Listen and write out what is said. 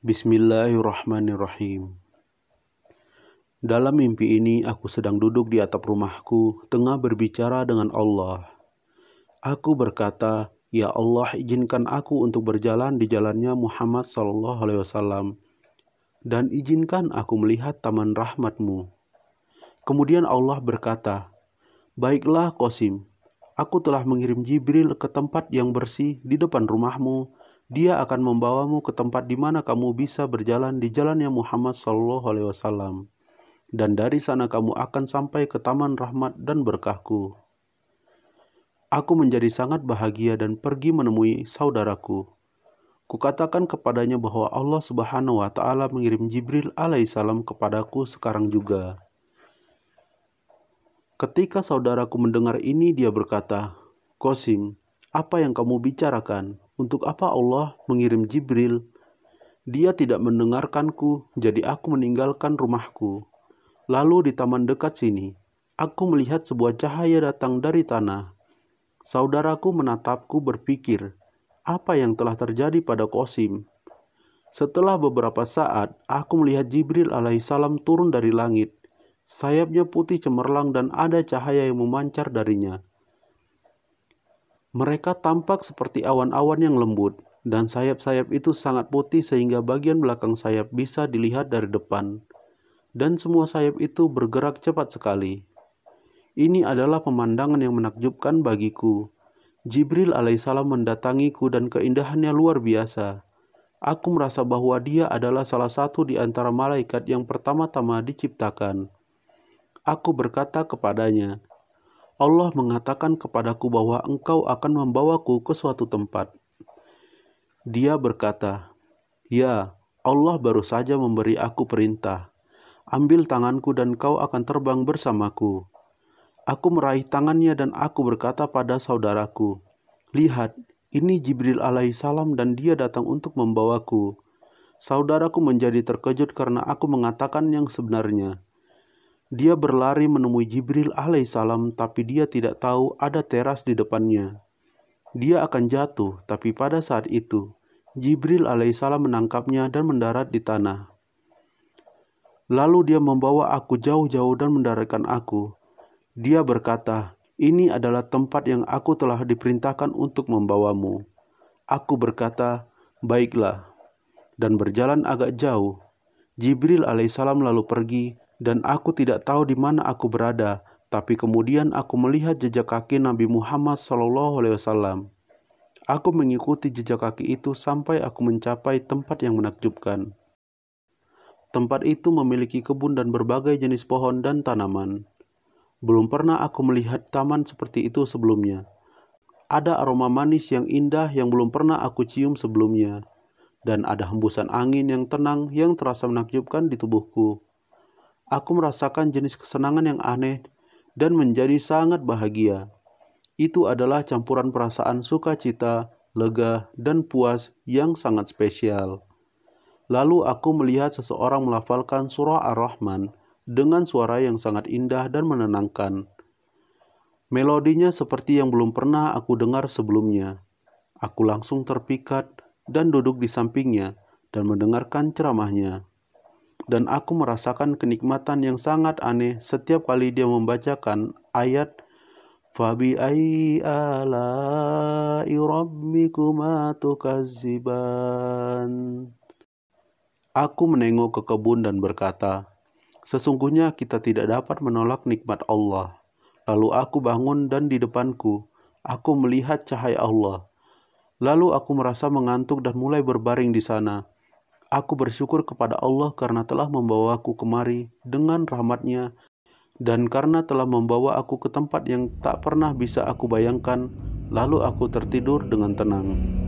Bismillahirrahmanirrahim. Dalam mimpi ini, aku sedang duduk di atap rumahku, tengah berbicara dengan Allah. Aku berkata, "Ya Allah, izinkan aku untuk berjalan di jalannya Muhammad SAW, dan izinkan aku melihat taman rahmatmu." Kemudian Allah berkata, Baiklah Qasim, aku telah mengirim Jibril ke tempat yang bersih di depan rumahmu. Dia akan membawamu ke tempat di mana kamu bisa berjalan di jalan jalannya Muhammad SAW. Dan dari sana kamu akan sampai ke taman rahmat dan berkahku. Aku menjadi sangat bahagia dan pergi menemui saudaraku. Kukatakan kepadanya bahwa Allah Subhanahu wa taala mengirim Jibril alaihissalam kepadaku sekarang juga. Ketika saudaraku mendengar ini, dia berkata, Kosim, apa yang kamu bicarakan? Untuk apa Allah mengirim Jibril? Dia tidak mendengarkanku, jadi aku meninggalkan rumahku. Lalu di taman dekat sini, aku melihat sebuah cahaya datang dari tanah. Saudaraku menatapku berpikir, apa yang telah terjadi pada Kosim? Setelah beberapa saat, aku melihat Jibril alaihissalam turun dari langit Sayapnya putih cemerlang dan ada cahaya yang memancar darinya. Mereka tampak seperti awan-awan yang lembut, dan sayap-sayap itu sangat putih sehingga bagian belakang sayap bisa dilihat dari depan. Dan semua sayap itu bergerak cepat sekali. Ini adalah pemandangan yang menakjubkan bagiku. Jibril alaihissalam mendatangiku dan keindahannya luar biasa. Aku merasa bahwa dia adalah salah satu di antara malaikat yang pertama-tama diciptakan. Aku berkata kepadanya, Allah mengatakan kepadaku bahwa engkau akan membawaku ke suatu tempat. Dia berkata, Ya, Allah baru saja memberi aku perintah. Ambil tanganku dan kau akan terbang bersamaku. Aku meraih tangannya dan aku berkata pada saudaraku, Lihat, ini Jibril alaihissalam dan dia datang untuk membawaku. Saudaraku menjadi terkejut karena aku mengatakan yang sebenarnya. Dia berlari menemui Jibril alaihissalam tapi dia tidak tahu ada teras di depannya. Dia akan jatuh, tapi pada saat itu Jibril alaihissalam menangkapnya dan mendarat di tanah. Lalu dia membawa aku jauh-jauh dan mendaratkan aku. Dia berkata, "Ini adalah tempat yang aku telah diperintahkan untuk membawamu." Aku berkata, "Baiklah." Dan berjalan agak jauh. Jibril alaihissalam lalu pergi dan aku tidak tahu di mana aku berada, tapi kemudian aku melihat jejak kaki Nabi Muhammad SAW. Aku mengikuti jejak kaki itu sampai aku mencapai tempat yang menakjubkan. Tempat itu memiliki kebun dan berbagai jenis pohon dan tanaman. Belum pernah aku melihat taman seperti itu sebelumnya. Ada aroma manis yang indah yang belum pernah aku cium sebelumnya, dan ada hembusan angin yang tenang yang terasa menakjubkan di tubuhku. Aku merasakan jenis kesenangan yang aneh dan menjadi sangat bahagia. Itu adalah campuran perasaan sukacita, lega, dan puas yang sangat spesial. Lalu aku melihat seseorang melafalkan surah Ar-Rahman dengan suara yang sangat indah dan menenangkan. Melodinya seperti yang belum pernah aku dengar sebelumnya. Aku langsung terpikat dan duduk di sampingnya dan mendengarkan ceramahnya dan aku merasakan kenikmatan yang sangat aneh setiap kali dia membacakan ayat Fabi ala tukaziban. Aku menengok ke kebun dan berkata, Sesungguhnya kita tidak dapat menolak nikmat Allah. Lalu aku bangun dan di depanku, aku melihat cahaya Allah. Lalu aku merasa mengantuk dan mulai berbaring di sana. Aku bersyukur kepada Allah karena telah membawaku kemari dengan rahmatnya dan karena telah membawa aku ke tempat yang tak pernah bisa aku bayangkan, lalu aku tertidur dengan tenang.